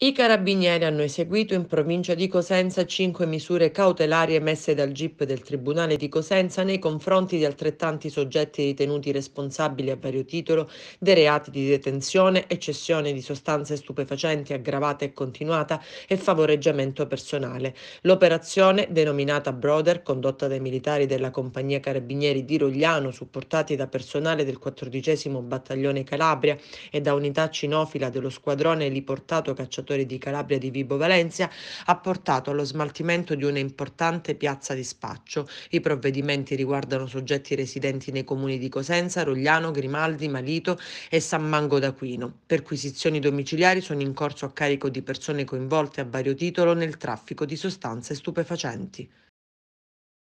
I carabinieri hanno eseguito in provincia di Cosenza cinque misure cautelari emesse dal GIP del Tribunale di Cosenza nei confronti di altrettanti soggetti ritenuti responsabili a vario titolo dei reati di detenzione, eccessione di sostanze stupefacenti aggravata e continuata e favoreggiamento personale. L'operazione, denominata Broder, condotta dai militari della compagnia carabinieri di Rogliano, supportati da personale del 14 Battaglione Calabria e da unità cinofila dello squadrone liportato cacciatore amministratore di Calabria di Vibo Valencia, ha portato allo smaltimento di una importante piazza di spaccio. I provvedimenti riguardano soggetti residenti nei comuni di Cosenza, Rogliano, Grimaldi, Malito e San Mango d'Aquino. Perquisizioni domiciliari sono in corso a carico di persone coinvolte a vario titolo nel traffico di sostanze stupefacenti.